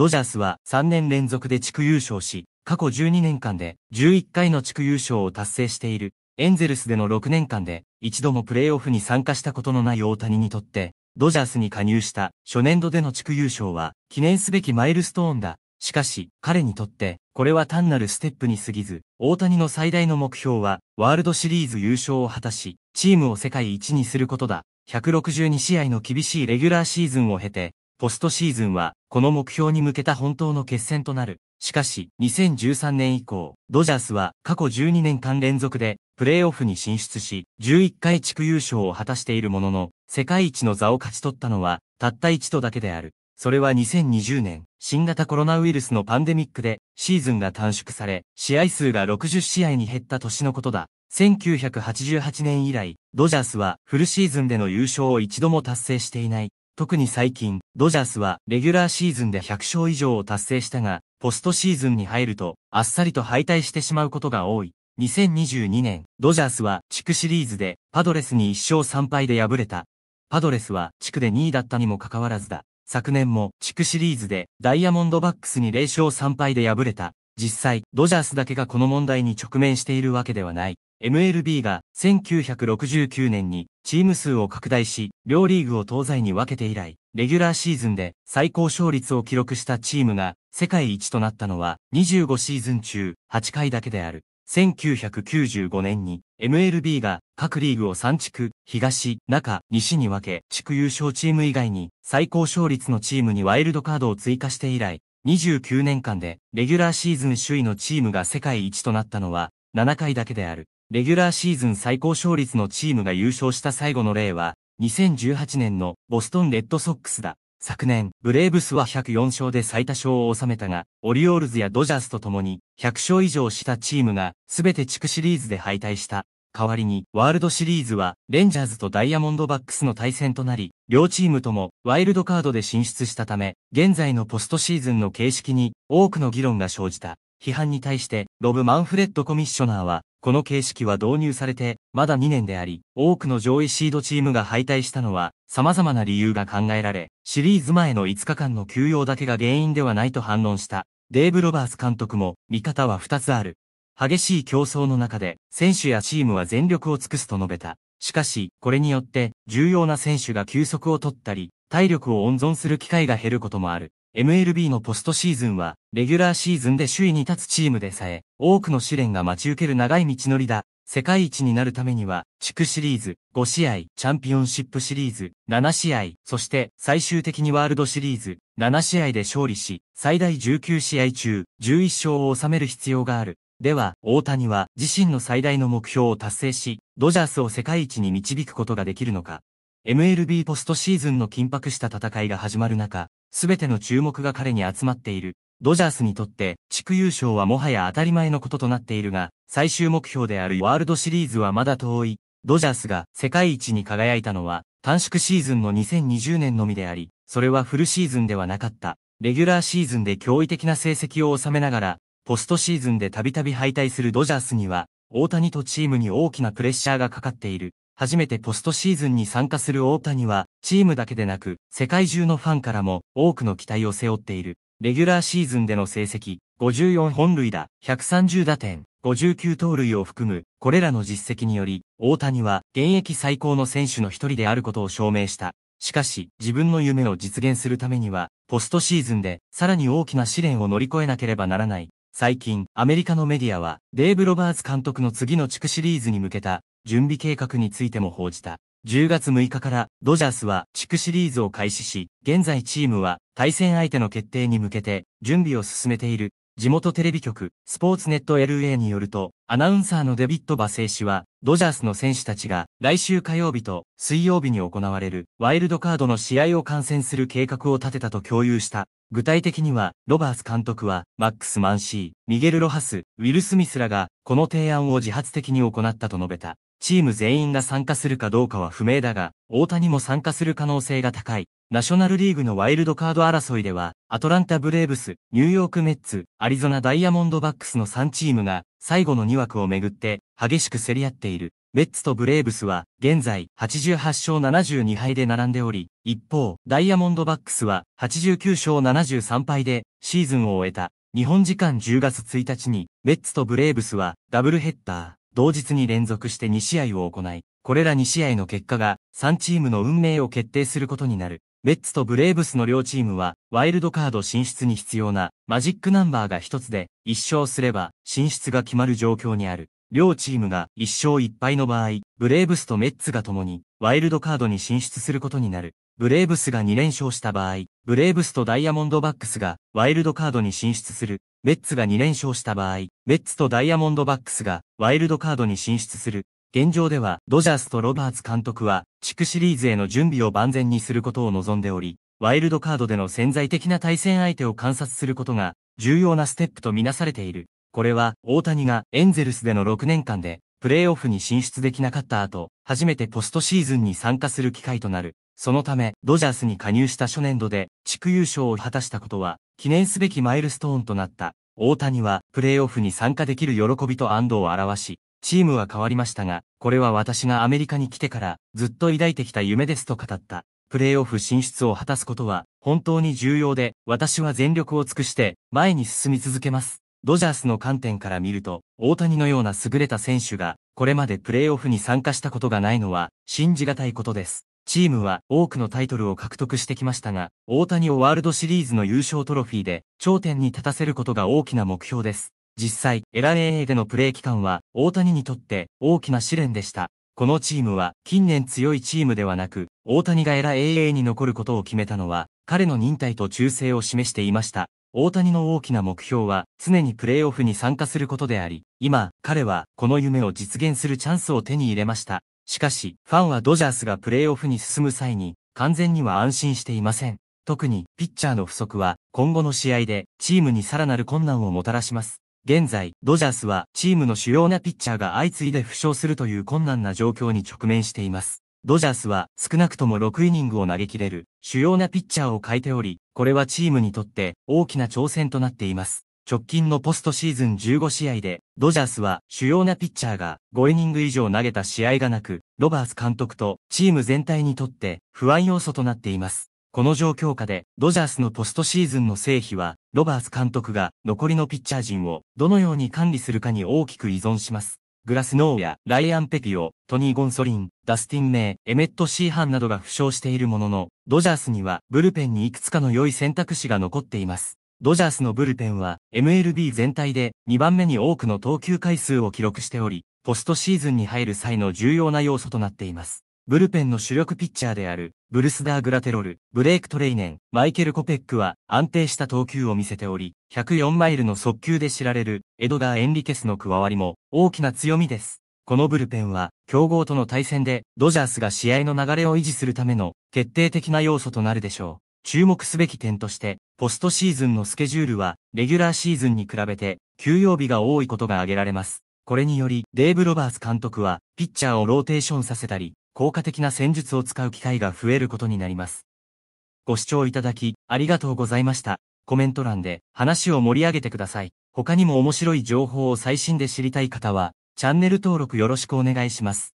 ドジャースは3年連続で地区優勝し、過去12年間で11回の地区優勝を達成している。エンゼルスでの6年間で一度もプレーオフに参加したことのない大谷にとって、ドジャースに加入した初年度での地区優勝は記念すべきマイルストーンだ。しかし、彼にとって、これは単なるステップに過ぎず、大谷の最大の目標は、ワールドシリーズ優勝を果たし、チームを世界一にすることだ。162試合の厳しいレギュラーシーズンを経て、ポストシーズンは、この目標に向けた本当の決戦となる。しかし、2013年以降、ドジャースは過去12年間連続で、プレーオフに進出し、11回地区優勝を果たしているものの、世界一の座を勝ち取ったのは、たった一度だけである。それは2020年、新型コロナウイルスのパンデミックで、シーズンが短縮され、試合数が60試合に減った年のことだ。1988年以来、ドジャースはフルシーズンでの優勝を一度も達成していない。特に最近、ドジャースはレギュラーシーズンで100勝以上を達成したが、ポストシーズンに入ると、あっさりと敗退してしまうことが多い。2022年、ドジャースは地区シリーズでパドレスに1勝3敗で敗れた。パドレスは地区で2位だったにもかかわらずだ。昨年も地区シリーズでダイヤモンドバックスに0勝3敗で敗れた。実際、ドジャースだけがこの問題に直面しているわけではない。MLB が1969年にチーム数を拡大し、両リーグを東西に分けて以来、レギュラーシーズンで最高勝率を記録したチームが世界一となったのは25シーズン中8回だけである。1995年に MLB が各リーグを3地区、東、中、西に分け、地区優勝チーム以外に最高勝率のチームにワイルドカードを追加して以来、29年間でレギュラーシーズン首位のチームが世界一となったのは7回だけである。レギュラーシーズン最高勝率のチームが優勝した最後の例は、2018年のボストンレッドソックスだ。昨年、ブレーブスは104勝で最多勝を収めたが、オリオールズやドジャースと共に100勝以上したチームが、すべて地区シリーズで敗退した。代わりに、ワールドシリーズは、レンジャーズとダイヤモンドバックスの対戦となり、両チームとも、ワイルドカードで進出したため、現在のポストシーズンの形式に、多くの議論が生じた。批判に対して、ロブ・マンフレッドコミッショナーは、この形式は導入されて、まだ2年であり、多くの上位シードチームが敗退したのは、様々な理由が考えられ、シリーズ前の5日間の休養だけが原因ではないと反論した、デーブ・ロバース監督も、見方は2つある。激しい競争の中で、選手やチームは全力を尽くすと述べた。しかし、これによって、重要な選手が休息を取ったり、体力を温存する機会が減ることもある。MLB のポストシーズンは、レギュラーシーズンで首位に立つチームでさえ、多くの試練が待ち受ける長い道のりだ。世界一になるためには、地区シリーズ、5試合、チャンピオンシップシリーズ、7試合、そして最終的にワールドシリーズ、7試合で勝利し、最大19試合中、11勝を収める必要がある。では、大谷は自身の最大の目標を達成し、ドジャースを世界一に導くことができるのか。MLB ポストシーズンの緊迫した戦いが始まる中、すべての注目が彼に集まっている。ドジャースにとって、地区優勝はもはや当たり前のこととなっているが、最終目標であるワールドシリーズはまだ遠い。ドジャースが世界一に輝いたのは、短縮シーズンの2020年のみであり、それはフルシーズンではなかった。レギュラーシーズンで驚異的な成績を収めながら、ポストシーズンでたびたび敗退するドジャースには、大谷とチームに大きなプレッシャーがかかっている。初めてポストシーズンに参加する大谷は、チームだけでなく、世界中のファンからも多くの期待を背負っている。レギュラーシーズンでの成績、54本塁打、130打点、59盗塁を含む、これらの実績により、大谷は現役最高の選手の一人であることを証明した。しかし、自分の夢を実現するためには、ポストシーズンで、さらに大きな試練を乗り越えなければならない。最近、アメリカのメディアは、デーブ・ロバーツ監督の次の地区シリーズに向けた、準備計画についても報じた。10月6日からドジャースは地区シリーズを開始し、現在チームは対戦相手の決定に向けて準備を進めている。地元テレビ局、スポーツネット LA によると、アナウンサーのデビット・バセイ氏は、ドジャースの選手たちが来週火曜日と水曜日に行われるワイルドカードの試合を観戦する計画を立てたと共有した。具体的には、ロバース監督は、マックス・マンシー、ミゲル・ロハス、ウィル・スミスらが、この提案を自発的に行ったと述べた。チーム全員が参加するかどうかは不明だが、大谷も参加する可能性が高い。ナショナルリーグのワイルドカード争いでは、アトランタブレーブス、ニューヨークメッツ、アリゾナダイヤモンドバックスの3チームが、最後の2枠をめぐって、激しく競り合っている。メッツとブレーブスは、現在、88勝72敗で並んでおり、一方、ダイヤモンドバックスは、89勝73敗で、シーズンを終えた。日本時間10月1日に、メッツとブレーブスは、ダブルヘッダー。同日に連続して2試合を行い、これら2試合の結果が3チームの運命を決定することになる。メッツとブレーブスの両チームは、ワイルドカード進出に必要なマジックナンバーが1つで、1勝すれば進出が決まる状況にある。両チームが1勝1敗の場合、ブレーブスとメッツが共に、ワイルドカードに進出することになる。ブレーブスが2連勝した場合、ブレーブスとダイヤモンドバックスがワイルドカードに進出する。メッツが2連勝した場合、メッツとダイヤモンドバックスがワイルドカードに進出する。現状では、ドジャースとロバーツ監督は、地区シリーズへの準備を万全にすることを望んでおり、ワイルドカードでの潜在的な対戦相手を観察することが、重要なステップとみなされている。これは、大谷がエンゼルスでの6年間で、プレーオフに進出できなかった後、初めてポストシーズンに参加する機会となる。そのため、ドジャースに加入した初年度で地区優勝を果たしたことは、記念すべきマイルストーンとなった。大谷は、プレーオフに参加できる喜びと安堵を表し、チームは変わりましたが、これは私がアメリカに来てから、ずっと抱いてきた夢ですと語った。プレーオフ進出を果たすことは、本当に重要で、私は全力を尽くして、前に進み続けます。ドジャースの観点から見ると、大谷のような優れた選手が、これまでプレーオフに参加したことがないのは、信じがたいことです。チームは多くのタイトルを獲得してきましたが、大谷をワールドシリーズの優勝トロフィーで頂点に立たせることが大きな目標です。実際、LAA でのプレー期間は大谷にとって大きな試練でした。このチームは近年強いチームではなく、大谷が LAA に残ることを決めたのは、彼の忍耐と忠誠を示していました。大谷の大きな目標は常にプレーオフに参加することであり、今、彼はこの夢を実現するチャンスを手に入れました。しかし、ファンはドジャースがプレーオフに進む際に、完全には安心していません。特に、ピッチャーの不足は、今後の試合で、チームにさらなる困難をもたらします。現在、ドジャースは、チームの主要なピッチャーが相次いで負傷するという困難な状況に直面しています。ドジャースは、少なくとも6イニングを投げ切れる、主要なピッチャーを変えており、これはチームにとって、大きな挑戦となっています。直近のポストシーズン15試合で、ドジャースは主要なピッチャーが5イニング以上投げた試合がなく、ロバーツ監督とチーム全体にとって不安要素となっています。この状況下で、ドジャースのポストシーズンの成否は、ロバーツ監督が残りのピッチャー陣をどのように管理するかに大きく依存します。グラスノーやライアン・ペピオ、トニー・ゴンソリン、ダスティン・メイ、エメット・シーハンなどが負傷しているものの、ドジャースにはブルペンにいくつかの良い選択肢が残っています。ドジャースのブルペンは MLB 全体で2番目に多くの投球回数を記録しており、ポストシーズンに入る際の重要な要素となっています。ブルペンの主力ピッチャーである、ブルスダー・グラテロル、ブレイク・トレイネン、マイケル・コペックは安定した投球を見せており、104マイルの速球で知られるエドガー・エンリケスの加わりも大きな強みです。このブルペンは、競合との対戦で、ドジャースが試合の流れを維持するための決定的な要素となるでしょう。注目すべき点として、ポストシーズンのスケジュールは、レギュラーシーズンに比べて、休養日が多いことが挙げられます。これにより、デーブ・ロバーツ監督は、ピッチャーをローテーションさせたり、効果的な戦術を使う機会が増えることになります。ご視聴いただき、ありがとうございました。コメント欄で話を盛り上げてください。他にも面白い情報を最新で知りたい方は、チャンネル登録よろしくお願いします。